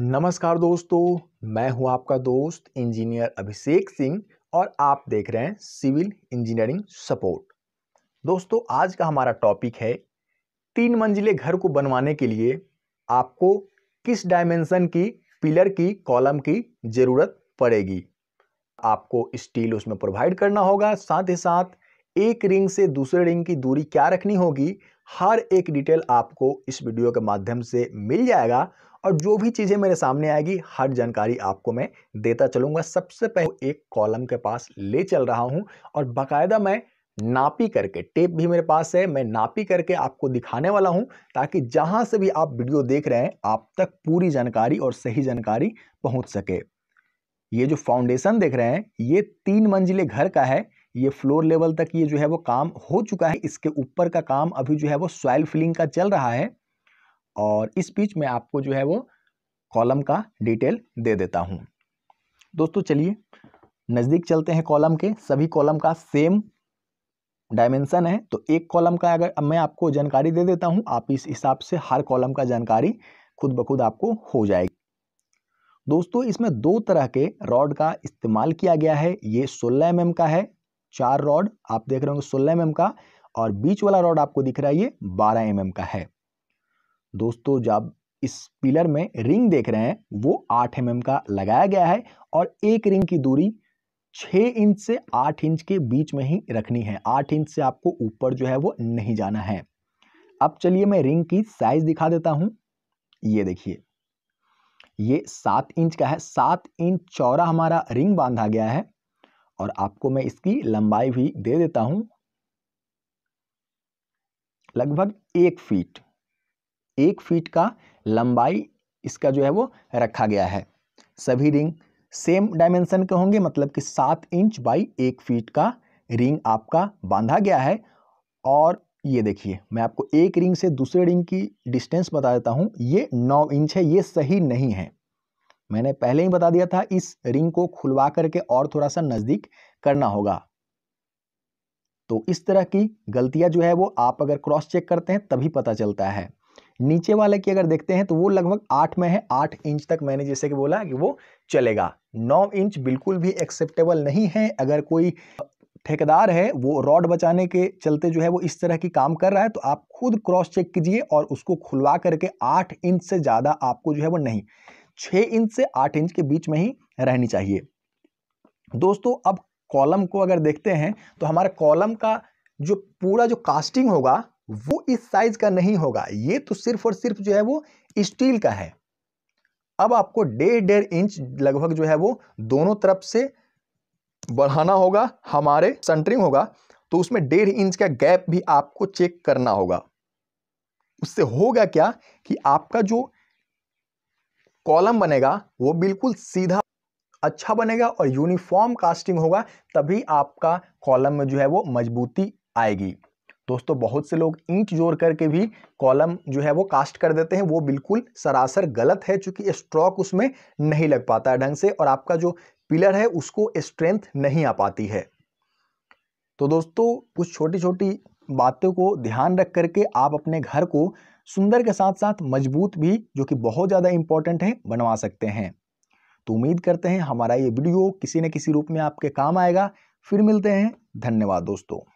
नमस्कार दोस्तों मैं हूं आपका दोस्त इंजीनियर अभिषेक सिंह और आप देख रहे हैं सिविल इंजीनियरिंग सपोर्ट दोस्तों आज का हमारा टॉपिक है तीन मंजिले घर को बनवाने के लिए आपको किस डायमेंशन की पिलर की कॉलम की ज़रूरत पड़ेगी आपको स्टील उसमें प्रोवाइड करना होगा साथ ही साथ एक रिंग से दूसरे रिंग की दूरी क्या रखनी होगी हर एक डिटेल आपको इस वीडियो के माध्यम से मिल जाएगा और जो भी चीज़ें मेरे सामने आएगी हर जानकारी आपको मैं देता चलूँगा सबसे पहले तो एक कॉलम के पास ले चल रहा हूँ और बाकायदा मैं नापी करके टेप भी मेरे पास है मैं नापी करके आपको दिखाने वाला हूँ ताकि जहाँ से भी आप वीडियो देख रहे हैं आप तक पूरी जानकारी और सही जानकारी पहुँच सके ये जो फाउंडेशन देख रहे हैं ये तीन मंजिले घर का है ये फ्लोर लेवल तक ये जो है वो काम हो चुका है इसके ऊपर का काम अभी जो है वो सॉइल फिलिंग का चल रहा है और इस बीच में आपको जो है वो कॉलम का डिटेल दे देता हूँ दोस्तों चलिए नज़दीक चलते हैं कॉलम के सभी कॉलम का सेम डायमेंसन है तो एक कॉलम का अगर मैं आपको जानकारी दे देता हूँ आप इस हिसाब से हर कॉलम का जानकारी खुद ब खुद आपको हो जाएगी दोस्तों इसमें दो तरह के रॉड का इस्तेमाल किया गया है ये 16 एम mm का है चार रॉड आप देख रहे होंगे सोलह एम का और बीच वाला रॉड आपको दिख रहा है ये बारह एम का है दोस्तों जब इस पिलर में रिंग देख रहे हैं वो आठ एम का लगाया गया है और एक रिंग की दूरी छः इंच से आठ इंच के बीच में ही रखनी है आठ इंच से आपको ऊपर जो है वो नहीं जाना है अब चलिए मैं रिंग की साइज दिखा देता हूँ ये देखिए ये सात इंच का है सात इंच चौड़ा हमारा रिंग बांधा गया है और आपको मैं इसकी लंबाई भी दे देता हूं लगभग एक फीट एक फीट का लंबाई इसका जो है वो रखा गया है सभी रिंग सेम डायमेंशन के होंगे मतलब कि सात इंच बाई एक फीट का रिंग आपका बांधा गया है और ये देखिए मैं आपको एक रिंग से दूसरे रिंग की डिस्टेंस बता देता हूँ ये नौ इंच है ये सही नहीं है मैंने पहले ही बता दिया था इस रिंग को खुलवा करके और थोड़ा सा नज़दीक करना होगा तो इस तरह की गलतियां जो है वो आप अगर क्रॉस चेक करते हैं तभी पता चलता है नीचे वाले की अगर देखते हैं तो वो लगभग आठ में है आठ इंच तक मैंने जैसे कि बोला कि वो चलेगा नौ इंच बिल्कुल भी एक्सेप्टेबल नहीं है अगर कोई ठेकेदार है वो रॉड बचाने के चलते जो है वो इस तरह की काम कर रहा है तो आप खुद क्रॉस चेक कीजिए और उसको खुलवा करके आठ इंच से ज़्यादा आपको जो है वो नहीं छः इंच से आठ इंच के बीच में ही रहनी चाहिए दोस्तों अब कॉलम को अगर देखते हैं तो हमारे कॉलम का जो पूरा जो कास्टिंग होगा वो इस साइज का नहीं होगा ये तो सिर्फ और सिर्फ जो है वो स्टील का है अब आपको डेढ़ डेढ़ इंच लगभग जो है वो दोनों तरफ से बढ़ाना होगा हमारे सेंटरिंग होगा तो उसमें डेढ़ इंच का गैप भी आपको चेक करना होगा उससे होगा क्या कि आपका जो कॉलम बनेगा वो बिल्कुल सीधा अच्छा बनेगा और यूनिफॉर्म कास्टिंग होगा तभी आपका कॉलम में जो है वो मजबूती आएगी दोस्तों बहुत से लोग ईंट जोड़ करके भी कॉलम जो है वो कास्ट कर देते हैं वो बिल्कुल सरासर गलत है क्योंकि स्ट्रोक उसमें नहीं लग पाता है ढंग से और आपका जो पिलर है उसको स्ट्रेंथ नहीं आ पाती है तो दोस्तों कुछ छोटी छोटी बातों को ध्यान रख करके आप अपने घर को सुंदर के साथ साथ मजबूत भी जो कि बहुत ज़्यादा इम्पॉर्टेंट है बनवा सकते हैं तो उम्मीद करते हैं हमारा ये वीडियो किसी न किसी रूप में आपके काम आएगा फिर मिलते हैं धन्यवाद दोस्तों